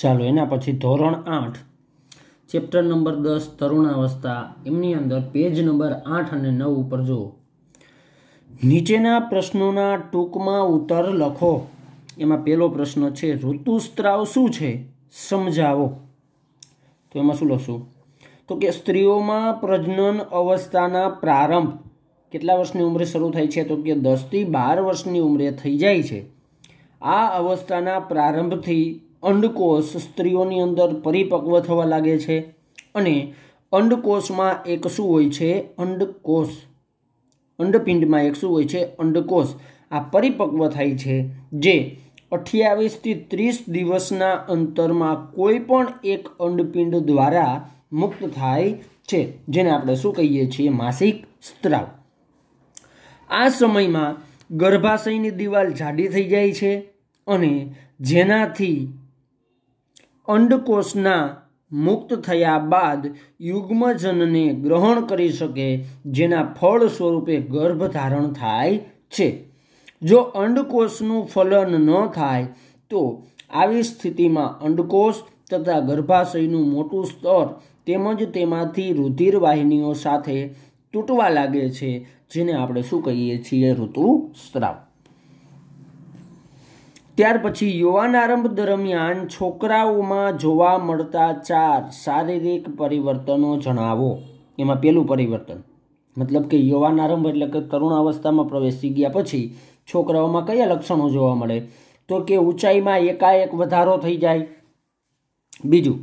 ચાલો એના પછી ધોરણ આઠ ચેપ્ટર નંબર દસ તરુણાવસ્થા એમની અંદર પેજ નંબર આઠ અને નવ ઉપર જુઓ નીચેના પ્રશ્નોના ટૂંકમાં ઉત્તર લખો એમાં પહેલો પ્રશ્ન છે ઋતુસ્ત્રાવ શું છે સમજાવો તો એમાં શું લખશું તો કે સ્ત્રીઓમાં પ્રજનન અવસ્થાના પ્રારંભ કેટલા વર્ષની ઉંમરે શરૂ થાય છે તો કે દસથી બાર વર્ષની ઉંમરે થઈ જાય છે આ અવસ્થાના પ્રારંભથી અંડકોષ સ્ત્રીઓની અંદર પરિપક્વ થવા લાગે છે અને અંડકોષમાં એક શું હોય છે અંડકોષ અંડપિંડમાં એક શું હોય છે અંડકોષ આ પરિપક્વ થાય છે જે અઠ્યાવીસથી ત્રીસ દિવસના અંતરમાં કોઈ પણ એક અંડપિંડ દ્વારા મુક્ત થાય છે જેને આપણે શું કહીએ છીએ માસિક સ્ત્રાવ આ સમયમાં ગર્ભાશયની દિવાલ જાડી થઈ જાય છે અને જેનાથી અંડકોષના મુક્ત થયા બાદ યુગ્મજનને ગ્રહણ કરી શકે જેના ફળ સ્વરૂપે ગર્ભ ધારણ થાય છે જો અંડકોષનું ફલન ન થાય તો આવી સ્થિતિમાં અંડકોષ તથા ગર્ભાશયનું મોટું સ્તર તેમજ તેમાંથી રુધિર વાહિનીઓ સાથે તૂટવા લાગે છે જેને આપણે શું કહીએ છીએ ઋતુ સ્ત્રાવ ત્યાર પછી યુવાન આરંભ દરમિયાન છોકરાઓમાં જોવા મળતા ચાર શારીરિક પરિવર્તનો જણાવો એમાં પહેલું પરિવર્તન મતલબ કે યુવાન આરંભ એટલે કે તરુણ પ્રવેશી ગયા પછી છોકરાઓમાં કયા લક્ષણો જોવા મળે તો કે ઊંચાઈમાં એકાએક વધારો થઈ જાય બીજું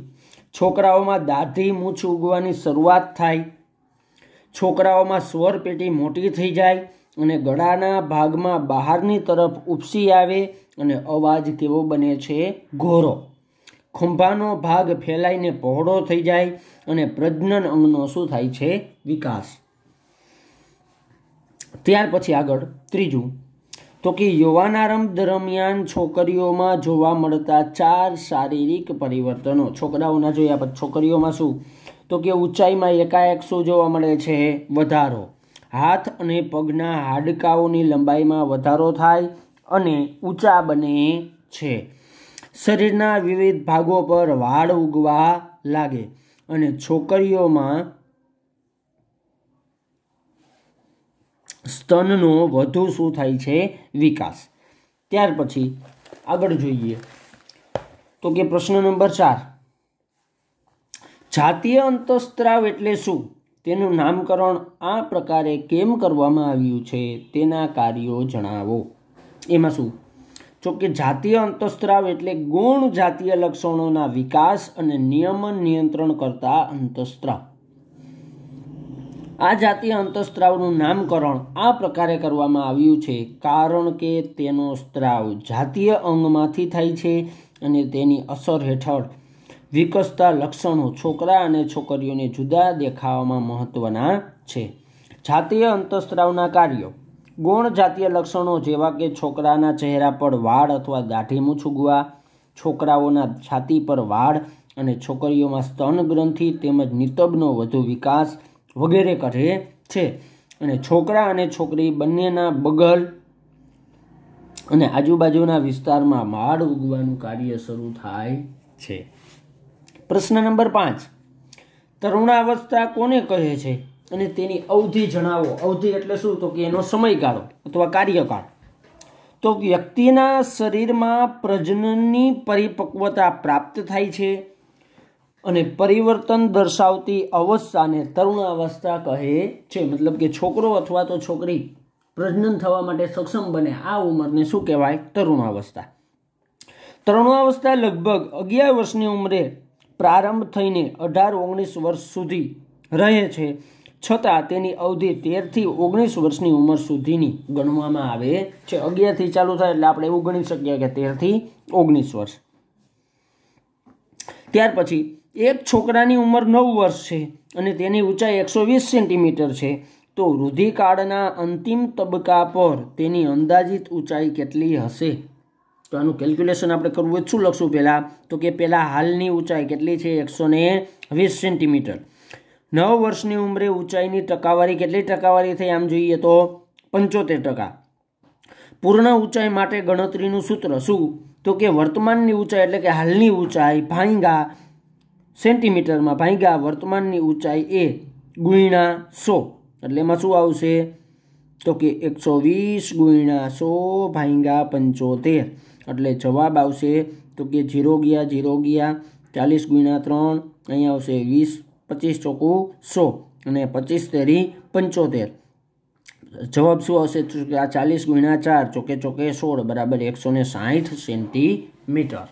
છોકરાઓમાં દાઢી મૂછ ઉગવાની શરૂઆત થાય છોકરાઓમાં સ્વર પેટી મોટી થઈ જાય અને ગળાના ભાગમાં બહારની તરફ ઉપસી આવે અને અવાજ કેવો બને છે ઘોરો ખુંભાનો ભાગ ફેલાઈને પહોળો થઈ જાય અને પ્રજનન અંગનો શું થાય છે વિકાસ ત્યાર પછી આગળ ત્રીજું તો કે યુવાનારંભ દરમિયાન છોકરીઓમાં જોવા મળતા ચાર શારીરિક પરિવર્તનો છોકરાઓના જોયા પછી છોકરીઓમાં શું તો કે ઊંચાઈમાં એકાએક શું જોવા મળે છે વધારો હાથ અને પગના હાડકાઓની લંબાઈમાં વધારો થાય અને ઊંચા બને છે શરીરના વિવિધ ભાગો પર વાળ ઉગવા લાગે અને છોકરીઓમાં સ્તનનો વધુ શું થાય છે વિકાસ ત્યાર પછી આગળ જોઈએ તો કે પ્રશ્ન નંબર ચાર જાતીય અંતઃસ્ત્રાવ એટલે શું તેનું નામકરણ આ પ્રકારે કેમ કરવામાં આવ્યું છે તેના કાર્યો જણાવો એમાં શું જો કે જાતીય અંતઃસ્ત્રાવ એટલે ગુણ જાતીય લક્ષણોના વિકાસ અને નિયમન નિયંત્રણ કરતા અંતઃસ્ત્રાવ આ જાતીય અંતઃસ્ત્રાવનું નામકરણ આ પ્રકારે કરવામાં આવ્યું છે કારણ કે તેનો સ્ત્રાવ જાતીય અંગમાંથી થાય છે અને તેની અસર હેઠળ વિકસતા લક્ષણો છોકરા અને છોકરીઓને જુદા દેખાવામાં મહત્વના છે જાતીય અંતઃસ્ત્રાવના કાર્યો ગૌણ જાતીય લક્ષણો જેવા કે છોકરાના ચહેરા પર વાળ અથવા દાઢી મૂછગવા છોકરાઓના છાતી પર વાળ અને છોકરીઓમાં સ્તન ગ્રંથિ તેમજ નિતબનો વધુ વિકાસ વગેરે કરે છે અને છોકરા અને છોકરી બંનેના બગલ અને આજુબાજુના વિસ્તારમાં માળ ઉગવાનું કાર્ય શરૂ થાય છે પ્રશ્ન નંબર પાંચ તરુણાવસ્થા કોને કહે છે અને તેની અવધિ જણાવો અવધિ એટલે શું તો કે એનો સમયગાળો અથવા કાર્યકાળ તો વ્યક્તિના શરીરમાં પ્રજનનની પરિપક્વતા પ્રાપ્ત થાય છે અને પરિવર્તન દર્શાવતી અવસ્થાને તરુણાવસ્થા કહે છે મતલબ કે છોકરો અથવા તો છોકરી પ્રજનન થવા માટે સક્ષમ બને આ ઉંમરને શું કહેવાય તરુણાવસ્થા તરુણાવસ્થા લગભગ અગિયાર વર્ષની ઉંમરે પ્રારંભ થઈને અઢાર ઓગણીસ વર્ષ સુધી રહે છે છતાં તેની અવધિ તેરથી ઓગણીસ વર્ષની ઉંમર સુધીની ગણવામાં આવે છે અગિયારથી ચાલુ થાય એટલે આપણે એવું ગણી શકીએ કે તેરથી ઓગણીસ વર્ષ ત્યાર પછી એક છોકરાની ઉંમર નવ વર્ષ છે અને તેની ઊંચાઈ એકસો વીસ સેન્ટીમીટર છે તો વૃદ્ધિકાળના અંતિમ તબક્કા પર તેની અંદાજિત ઊંચાઈ કેટલી હશે તો આનું કેલ્ક્યુલેશન આપણે કરવું હોય શું લખશું પહેલાં તો કે પહેલાં હાલની ઊંચાઈ કેટલી છે એકસો વીસ સેન્ટીમીટર નવ વર્ષની ઉંમરે ઊંચાઈની ટકાવારી કેટલી ટકાવારી થઈ આમ જોઈએ તો પંચોતેર ટકા પૂર્ણ ઊંચાઈ માટે ગણતરીનું સૂત્ર શું તો કે વર્તમાનની ઊંચાઈ એટલે કે હાલની ઊંચાઈ ભાંગા સેન્ટીમીટરમાં ભાંગા વર્તમાનની ઊંચાઈ એ ગુણ્યા સો એટલે એમાં શું આવશે તો કે એકસો વીસ ગુણ્યા સો ભાંગા પંચોતેર એટલે જવાબ આવશે તો કે ઝીરો ગયા ઝીરો ગયા ચાલીસ ગુણ્યા ત્રણ અહીં આવશે વીસ પચીસ ચોકું સો અને પચીસ તેરી પંચોતેર જવાબ શું આવશે આ ચાલીસ ગુણ્યા ચાર ચોકે ચોકે સોળ બરાબર એકસો ને સાહીઠ સેન્ટીમીટર